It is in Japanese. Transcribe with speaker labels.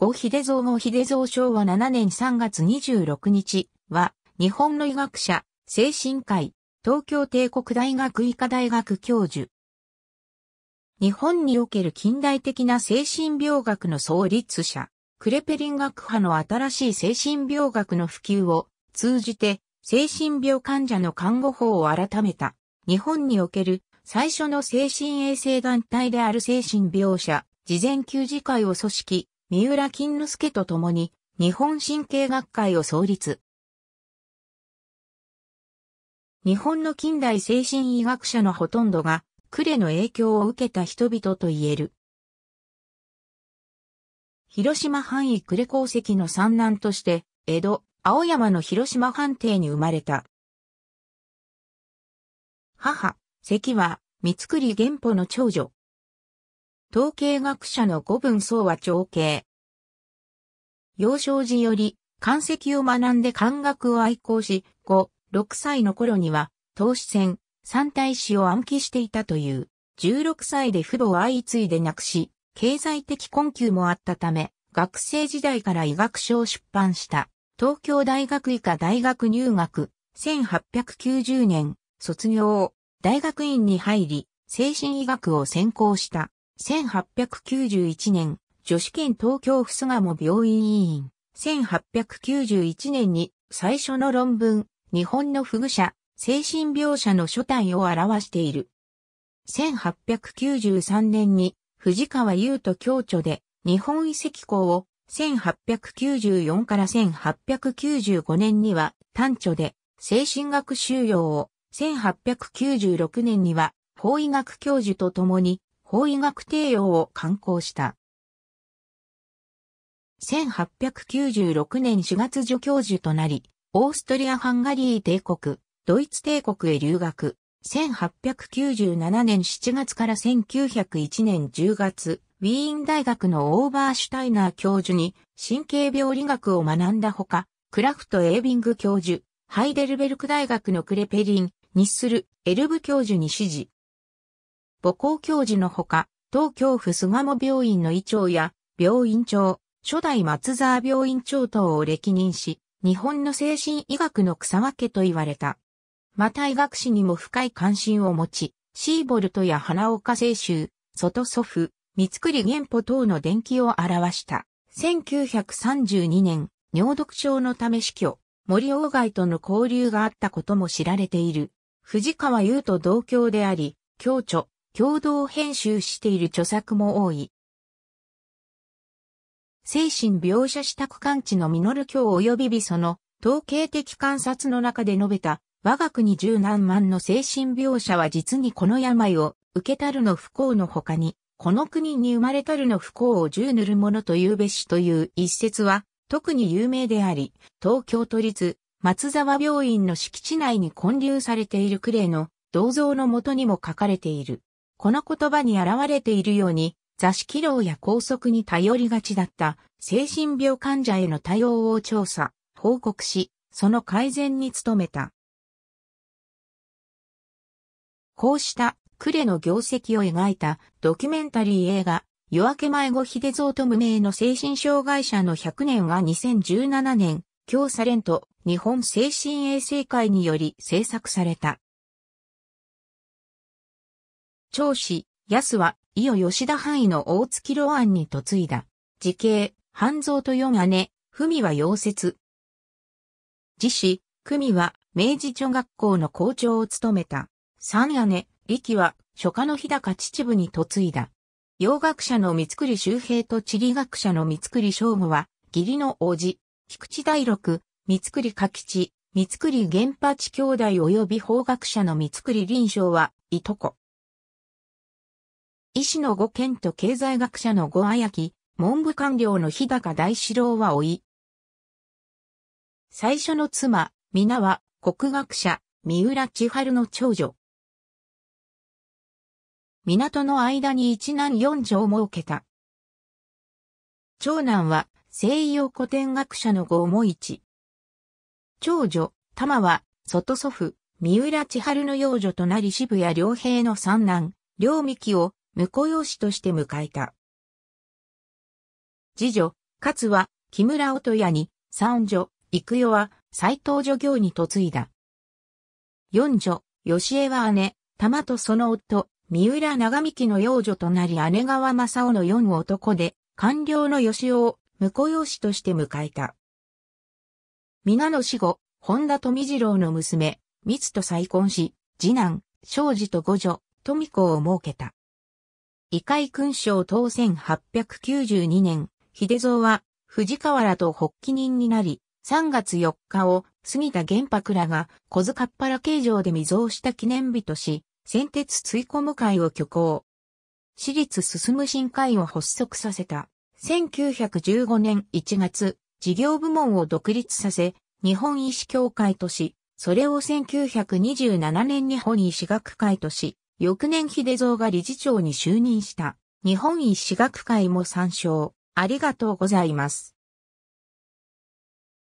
Speaker 1: 呉秀蔵後秀蔵昭和7年3月26日は、日本の医学者、精神科医、東京帝国大学医科大学教授。日本における近代的な精神病学の創立者、クレペリン学派の新しい精神病学の普及を通じて精神病患者の看護法を改めた日本における最初の精神衛生団体である精神病者、事前給事会を組織、三浦金之助と共に日本神経学会を創立。
Speaker 2: 日本の近代精神医学
Speaker 1: 者のほとんどが、クレの影響を受けた人々と言える。広島藩医クレ功績の三男として、江戸、青
Speaker 2: 山の広島藩邸に生まれた。母、
Speaker 1: 関は、三つくり元保の長女。統計学者の五分層は長兄。幼少時より、漢石を学んで漢学を愛好し、5、6歳の頃には、投資戦、三大史を暗記していたという、16歳で父母を相次いで亡くし、経済的困窮もあったため、学生時代から医学書を出版した、東京大学医科大学入学、1890年、卒業、大学院に入り、精神医学を専攻した。1891年、女子県東京府巣も病院委員。1891年に最初の論文、日本の不具者、精神病者の書体を表している。1893年に藤川優と共著で日本遺跡校を1894から1895年には単著で精神学修養を1896年には法医学教授と共に法医学帝王を刊行した。1896年4月助教授となり、オーストリア・ハンガリー帝国、ドイツ帝国へ留学。1897年7月から1901年10月、ウィーン大学のオーバーシュタイナー教授に神経病理学を学んだほか、クラフト・エービング教授、ハイデルベルク大学のクレペリン、ニッスル、エルブ教授に指示、母校教授のほか、東京府巣鴨病院の医長や病院長、初代松沢病院長等を歴任し、日本の精神医学の草分けと言われた。また医学史にも深い関心を持ち、シーボルトや花岡清州、外祖父、三栗玄保等の伝記を表した。1932年、尿毒症のため死去、森鴎外との交流があったことも知られている。藤川優と同郷であり、共著、共同編集している著作も多い。精神描写した区間地のミノル教及び美その統計的観察の中で述べた我が国十何万の精神描写は実にこの病を受けたるの不幸の他に、この国に生まれたるの不幸を十塗るものというべしという一節は特に有名であり、東京都立松沢病院の敷地内に建立されているクレイの銅像のもとにも書かれている。この言葉に現れているように、座敷牢や拘束に頼りがちだった精神病患者への対応を調査、報告し、その改善に努めた。こうしたクレの業績を描いたドキュメンタリー映画、夜明け前後秀蔵と無名の精神障害者の100年は2017年、京サレント日本精神衛生会により制作された。
Speaker 2: 長子、安は、伊予吉田範囲の大月路安に嫁
Speaker 1: いだ。時系、半蔵と四姉、文は溶接。次子、久美は、明治女学校の校長を務めた。三姉、力は、初夏の日高秩父に嫁いだ。洋学者の三栗周平と地理学者の三栗正吾は、義理の王子、菊池大六、三栗柿地、三栗玄八兄弟及び法学者の三栗林章は、いとこ。医師の五賢と経済学者の五綾木、文部官僚の日高大志郎は老い。最初の妻、皆は国学者、三浦千春の長女。
Speaker 2: 港の間に一男四女を設けた。
Speaker 1: 長男は西洋古典学者の五思一。長女、玉は外祖父、三浦千春の養女となり渋谷良平の三男、良幹を婿養子として迎えた。次女、勝は、木村音也に、三女、育代は、斎藤助業に嫁いだ。四女、吉江は姉、玉とその夫、三浦長美の養女となり姉川正夫の四男で、官僚の吉尾を婿養子として迎えた。皆の死後、本田富次郎の娘、三つと再婚し、次男、庄司と五女、富子を設けた。異界勲章当1892年、秀蔵は、藤川らと発起人になり、3月4日を杉田玄白らが小塚っ原形状で未蔵した記念日とし、先鉄追込む会を挙行。私立進む新会を発足させた。1915年1月、事業部門を独立させ、日本医師協会とし、それを1927年に本医師学会とし、翌年秀蔵が理事長に就任した日本医師学会も参
Speaker 2: 照。ありがとうございます。